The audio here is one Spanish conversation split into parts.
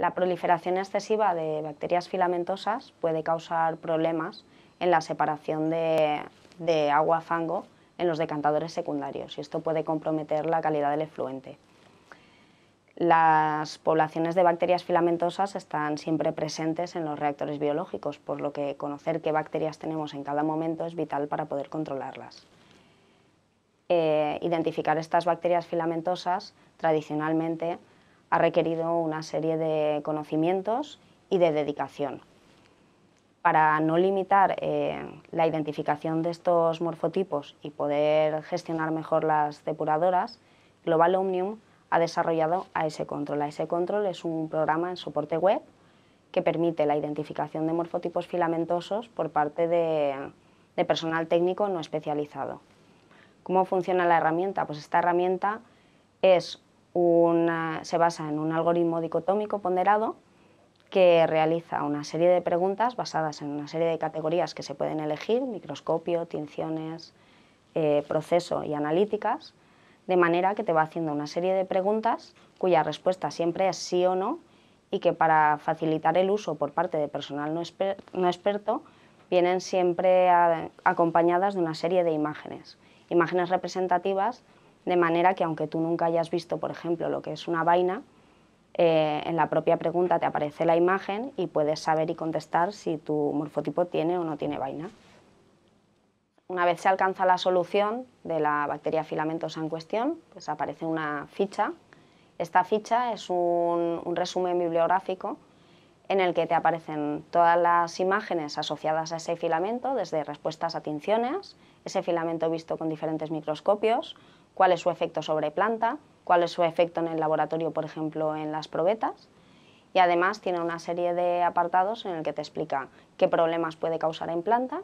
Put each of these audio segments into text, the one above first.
La proliferación excesiva de bacterias filamentosas puede causar problemas en la separación de, agua-fango en los decantadores secundarios y esto puede comprometer la calidad del efluente. Las poblaciones de bacterias filamentosas están siempre presentes en los reactores biológicos, por lo que conocer qué bacterias tenemos en cada momento es vital para poder controlarlas. Eh, identificar estas bacterias filamentosas tradicionalmente ha requerido una serie de conocimientos y de dedicación. Para no limitar eh, la identificación de estos morfotipos y poder gestionar mejor las depuradoras, Global Omnium ha desarrollado AS Control. AS Control es un programa en soporte web que permite la identificación de morfotipos filamentosos por parte de, de personal técnico no especializado. ¿Cómo funciona la herramienta? Pues esta herramienta es se basa en un algoritmo dicotómico ponderado que realiza una serie de preguntas basadas en una serie de categorías que se pueden elegir, microscopio, tinciones, eh, proceso y analíticas, de manera que te va haciendo una serie de preguntas cuya respuesta siempre es sí o no y que para facilitar el uso por parte de personal no, experto vienen siempre acompañadas de una serie de imágenes, imágenes representativas de manera que aunque tú nunca hayas visto, por ejemplo, lo que es una vaina, eh, en la propia pregunta te aparece la imagen y puedes saber y contestar si tu morfotipo tiene o no tiene vaina. Una vez se alcanza la solución de la bacteria filamentosa en cuestión, pues aparece una ficha. Esta ficha es un, un resumen bibliográfico en el que te aparecen todas las imágenes asociadas a ese filamento, desde respuestas a tinciones, ese filamento visto con diferentes microscopios, cuál es su efecto sobre planta, cuál es su efecto en el laboratorio, por ejemplo, en las probetas. Y además tiene una serie de apartados en el que te explica qué problemas puede causar en planta,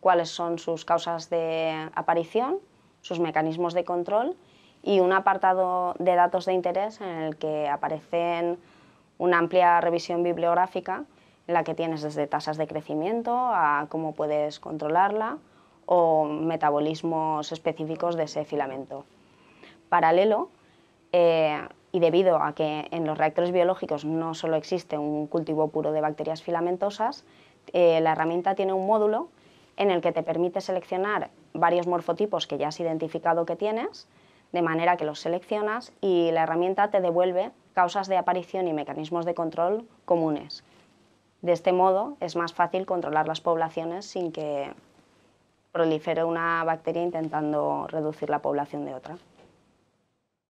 cuáles son sus causas de aparición, sus mecanismos de control y un apartado de datos de interés en el que aparecen una amplia revisión bibliográfica en la que tienes desde tasas de crecimiento a cómo puedes controlarla, o metabolismos específicos de ese filamento. Paralelo, eh, y debido a que en los reactores biológicos no solo existe un cultivo puro de bacterias filamentosas, eh, la herramienta tiene un módulo en el que te permite seleccionar varios morfotipos que ya has identificado que tienes, de manera que los seleccionas y la herramienta te devuelve causas de aparición y mecanismos de control comunes. De este modo es más fácil controlar las poblaciones sin que prolifera una bacteria intentando reducir la población de otra.